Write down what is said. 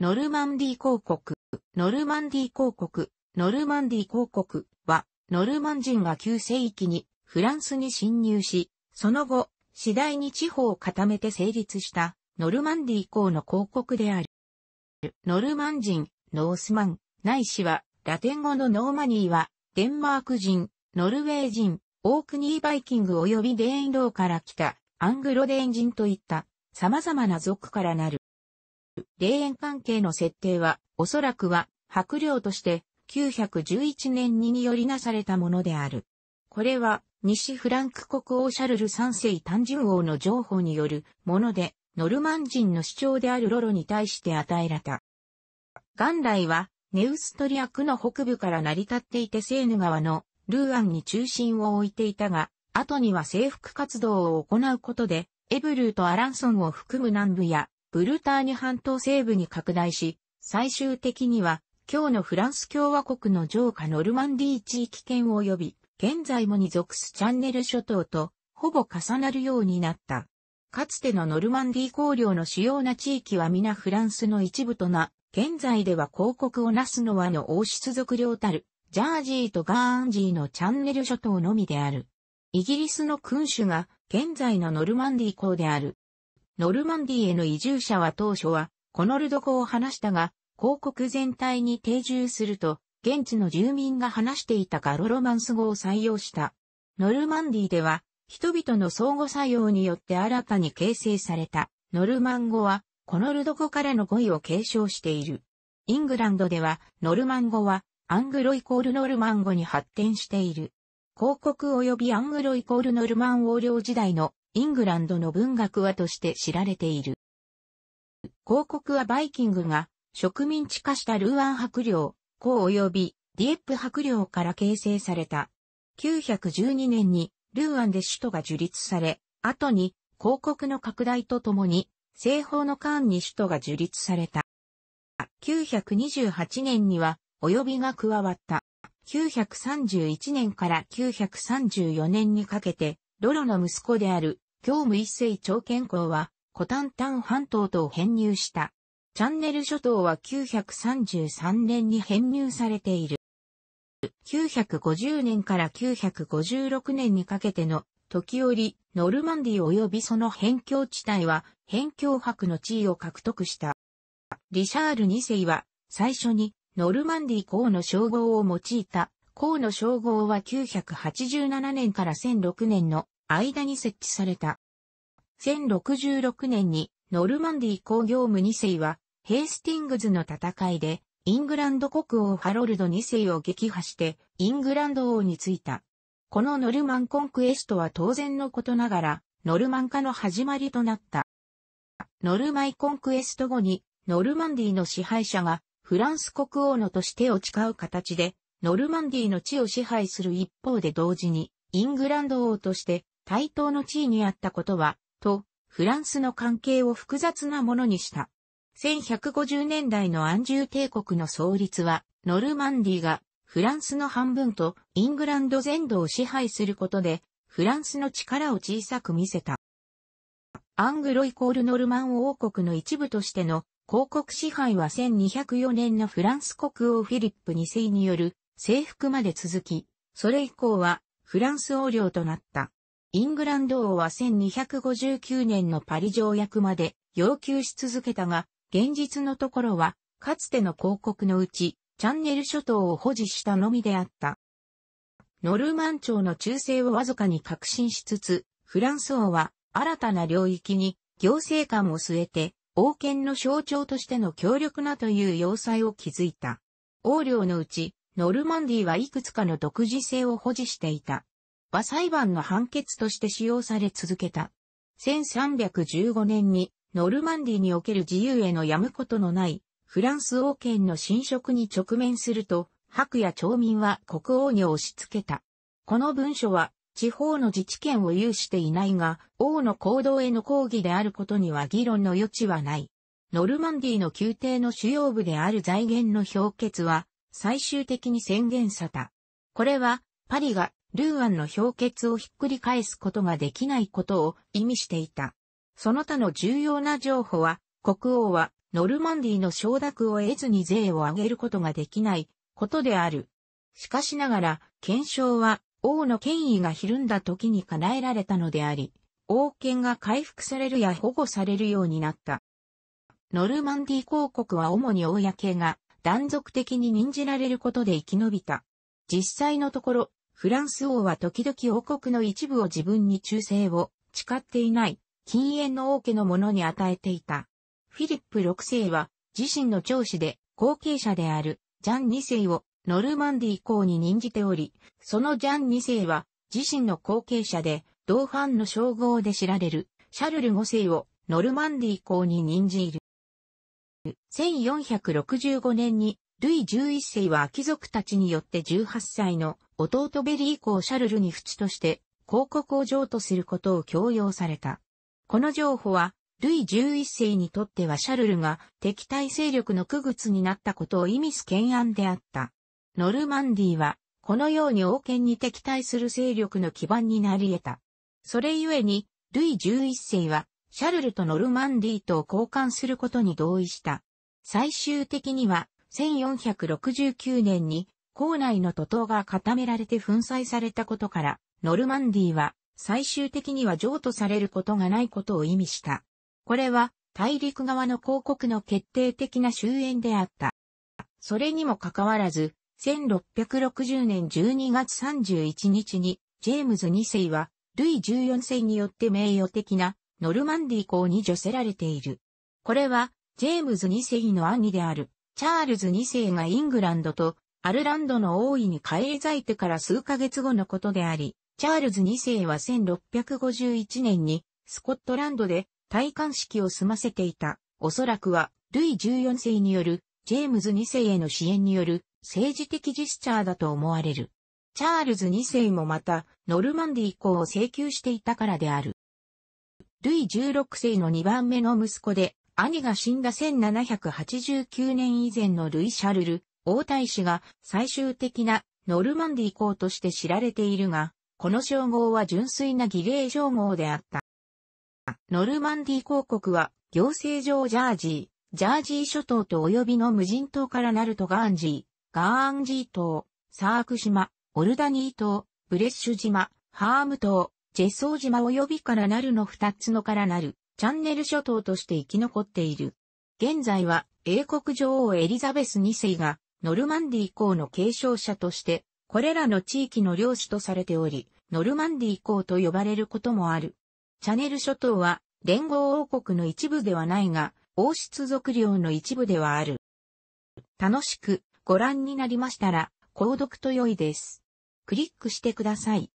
ノルマンディー公国、ノルマンディー公国、ノルマンディー公国は、ノルマン人が旧世紀にフランスに侵入し、その後、次第に地方を固めて成立したノルマンディー公の公国である。ノルマン人、ノースマン、ないしは、ラテン語のノーマニーは、デンマーク人、ノルウェー人、オークニーバイキング及びデーンローから来た、アングロデーン人といった、様々な族からなる。霊園関係の設定は、おそらくは、白領として、911年にによりなされたものである。これは、西フランク国王シャルル三世単純王の情報によるもので、ノルマン人の主張であるロロに対して与えられた。元来は、ネウストリア区の北部から成り立っていてセーヌ川のルーアンに中心を置いていたが、後には征服活動を行うことで、エブルーとアランソンを含む南部やブルターニュ半島西部に拡大し、最終的には、今日のフランス共和国の上下ノルマンディー地域圏及び、現在もに属すチャンネル諸島と、ほぼ重なるようになった。かつてのノルマンディー公領の主要な地域は皆フランスの一部とな、現在では広告をなすのはの王室族領たる、ジャージーとガーンジーのチャンネル諸島のみである。イギリスの君主が現在のノルマンディー港であるノルマンディへの移住者は当初は、コノルド語を話したが、広告全体に定住すると、現地の住民が話していたガロロマンス語を採用した。ノルマンディでは、人々の相互作用によって新たに形成された、ノルマン語は、コノルド語からの語彙を継承している。イングランドでは、ノルマン語は、アングロイコールノルマン語に発展している。広告及びアングロイコールノルマン王領時代のイングランドの文学話として知られている。広告はバイキングが植民地化したルーアン伯領、公及びディエップ伯領から形成された。912年にルーアンで首都が樹立され、後に広告の拡大とともに西方の間に首都が樹立された。928年には及びが加わった。931年から934年にかけてロロの息子である、京無一世長健公は、古丹丹半島と編入した。チャンネル諸島は933年に編入されている。950年から956年にかけての、時折、ノルマンディ及びその辺境地帯は、辺境博の地位を獲得した。リシャール二世は、最初に、ノルマンディ公の称号を用いた。公の称号は987年から1006年の間に設置された。1066年にノルマンディー工業務2世はヘースティングズの戦いでイングランド国王ハロルド2世を撃破してイングランド王に就いた。このノルマンコンクエストは当然のことながらノルマン化の始まりとなった。ノルマイコンクエスト後にノルマンディーの支配者がフランス国王のとしてを誓う形でノルマンディーの地を支配する一方で同時にイングランド王として対等の地位にあったことは、と、フランスの関係を複雑なものにした。1150年代のアンジュ帝国の創立は、ノルマンディがフランスの半分とイングランド全土を支配することで、フランスの力を小さく見せた。アングロイコールノルマン王国の一部としての広告支配は1204年のフランス国王フィリップ2世による征服まで続き、それ以降はフランス王領となった。イングランド王は1259年のパリ条約まで要求し続けたが、現実のところは、かつての広告のうち、チャンネル諸島を保持したのみであった。ノルマン朝の忠誠をわずかに確信しつつ、フランス王は新たな領域に行政官を据えて、王権の象徴としての強力なという要塞を築いた。王領のうち、ノルマンディはいくつかの独自性を保持していた。が裁判の判決として使用され続けた。1315年にノルマンディにおける自由へのやむことのないフランス王権の侵食に直面すると、白や町民は国王に押し付けた。この文書は地方の自治権を有していないが、王の行動への抗議であることには議論の余地はない。ノルマンディの宮廷の主要部である財源の評決は、最終的に宣言された。これは、パリがルーアンの氷結をひっくり返すことができないことを意味していた。その他の重要な情報は、国王はノルマンディの承諾を得ずに税を上げることができないことである。しかしながら、検証は王の権威がひるんだ時に叶えられたのであり、王権が回復されるや保護されるようになった。ノルマンディ公国は主に公が断続的に任じられることで生き延びた。実際のところ、フランス王は時々王国の一部を自分に忠誠を誓っていない禁煙の王家の者に与えていた。フィリップ六世は自身の長子で後継者であるジャン二世をノルマンディ公に任じており、そのジャン二世は自身の後継者で同伴の称号で知られるシャルル五世をノルマンディ公に任じる。1465年にルイ11世は貴族たちによって18歳の弟ベリー公シャルルに淵として広告を譲渡することを強要された。この譲歩は、ルイ11世にとってはシャルルが敵対勢力の区別になったことを意味す懸案であった。ノルマンディは、このように王権に敵対する勢力の基盤になり得た。それゆえに、ルイ11世は、シャルルとノルマンディとを交換することに同意した。最終的には、1469年に校内の徒党が固められて粉砕されたことから、ノルマンディは最終的には譲渡されることがないことを意味した。これは大陸側の広告の決定的な終焉であった。それにもかかわらず、1660年12月31日に、ジェームズ2世は、ルイ14世によって名誉的なノルマンディ公校に除せられている。これは、ジェームズ2世の兄であるチャールズ2世がイングランドとアルランドの王位に返り咲いてから数ヶ月後のことであり、チャールズ2世は1651年にスコットランドで戴冠式を済ませていた。おそらくは、ルイ14世による、ジェームズ2世への支援による政治的ジェスチャーだと思われる。チャールズ2世もまた、ノルマンディ以降を請求していたからである。ルイ16世の2番目の息子で、兄が死んだ1789年以前のルイ・シャルル、王太子が最終的なノルマンディ公として知られているが、この称号は純粋な儀礼称号であった。ノルマンディ公国は行政上ジャージー、ジャージー諸島と及びの無人島からなるとガーンジー、ガーンジー島、サーク島、オルダニー島、ブレッシュ島、ハーム島、ジェソー島及びからなるの二つのからなる。チャンネル諸島として生き残っている。現在は英国女王エリザベス2世がノルマンディ以の継承者として、これらの地域の領主とされており、ノルマンディ以と呼ばれることもある。チャネル諸島は連合王国の一部ではないが、王室族領の一部ではある。楽しくご覧になりましたら、購読と良いです。クリックしてください。